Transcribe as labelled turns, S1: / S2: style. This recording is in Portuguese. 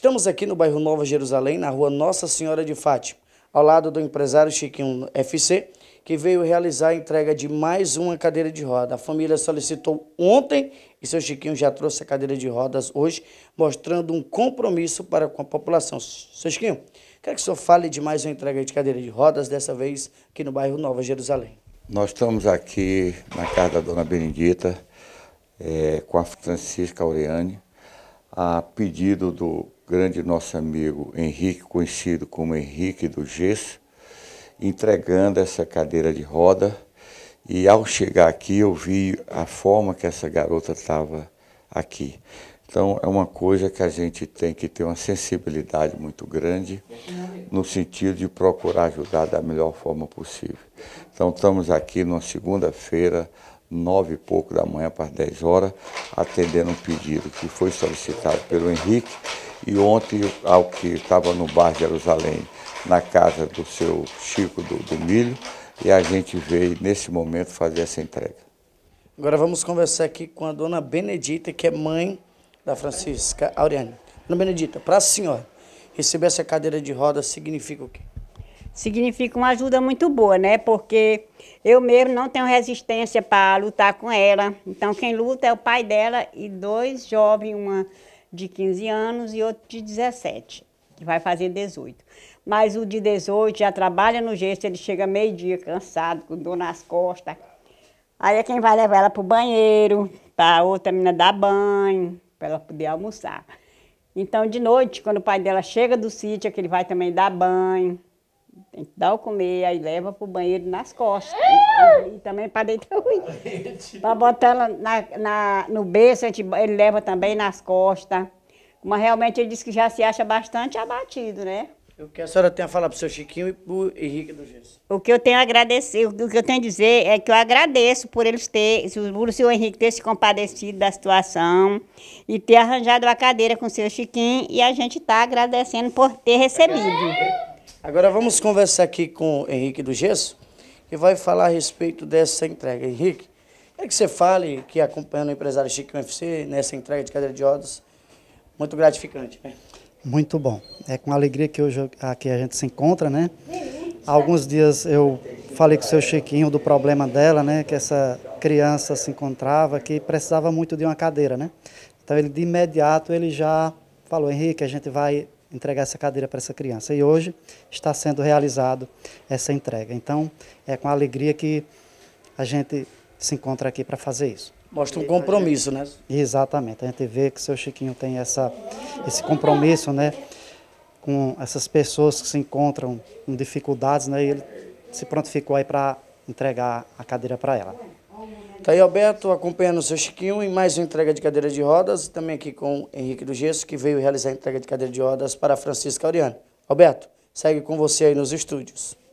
S1: Estamos aqui no bairro Nova Jerusalém, na rua Nossa Senhora de Fátima, ao lado do empresário Chiquinho FC, que veio realizar a entrega de mais uma cadeira de roda. A família solicitou ontem e seu Chiquinho já trouxe a cadeira de rodas hoje, mostrando um compromisso para com a população. Seu Chiquinho, quero que o senhor fale de mais uma entrega de cadeira de rodas, dessa vez aqui no bairro Nova Jerusalém.
S2: Nós estamos aqui na casa da dona Benedita, é, com a Francisca Aureane, a pedido do grande nosso amigo Henrique, conhecido como Henrique do Gesso, entregando essa cadeira de roda. E ao chegar aqui, eu vi a forma que essa garota estava aqui. Então, é uma coisa que a gente tem que ter uma sensibilidade muito grande, no sentido de procurar ajudar da melhor forma possível. Então, estamos aqui numa segunda-feira, nove e pouco da manhã, para dez horas, atendendo um pedido que foi solicitado pelo Henrique e ontem, ao que estava no bar Jerusalém, na casa do seu Chico do, do Milho, e a gente veio, nesse momento, fazer essa entrega.
S1: Agora vamos conversar aqui com a dona Benedita, que é mãe da Francisca Aureane. Dona Benedita, para a senhora, receber essa cadeira de roda significa o quê?
S3: Significa uma ajuda muito boa, né? Porque eu mesmo não tenho resistência para lutar com ela. Então quem luta é o pai dela e dois jovens, uma de 15 anos e outro de 17, que vai fazer 18. Mas o de 18 já trabalha no gesto, ele chega meio-dia cansado, com dor nas costas. Aí é quem vai levar ela pro banheiro, pra outra menina dar banho, para ela poder almoçar. Então, de noite, quando o pai dela chega do sítio, é que ele vai também dar banho, tem que dar o comer, aí leva pro banheiro nas costas. E também para deitar o Para botar ela na, na, no berço, gente, ele leva também nas costas. Mas realmente ele disse que já se acha bastante abatido, né? O que
S1: a senhora tem a falar para o seu Chiquinho e para o Henrique do Gesso?
S3: O que eu tenho a agradecer, o que eu tenho a dizer é que eu agradeço por eles terem, o senhor Henrique ter se compadecido da situação e ter arranjado a cadeira com o seu Chiquinho e a gente está agradecendo por ter recebido.
S1: Agora vamos conversar aqui com o Henrique do Gesso que vai falar a respeito dessa entrega. Henrique, é que você fale que acompanhando o empresário Chico UFC nessa entrega de cadeira de rodas, muito gratificante, né?
S4: Muito bom. É com alegria que hoje aqui a gente se encontra, né? Alguns dias eu falei com o seu Chiquinho do problema dela, né? Que essa criança se encontrava, que precisava muito de uma cadeira, né? Então ele de imediato ele já falou, Henrique, a gente vai entregar essa cadeira para essa criança. E hoje está sendo realizado essa entrega. Então, é com alegria que a gente se encontra aqui para fazer isso. Mostra um compromisso, né? Exatamente. A gente vê que o seu Chiquinho tem essa, esse compromisso, né? Com essas pessoas que se encontram com dificuldades, né? E ele
S1: se prontificou aí para entregar a cadeira para ela. Tá aí Alberto acompanhando o seu Chiquinho em mais uma entrega de cadeira de rodas, também aqui com Henrique do Gesso, que veio realizar a entrega de cadeira de rodas para Francisca Auriano. Alberto, segue com você aí nos estúdios.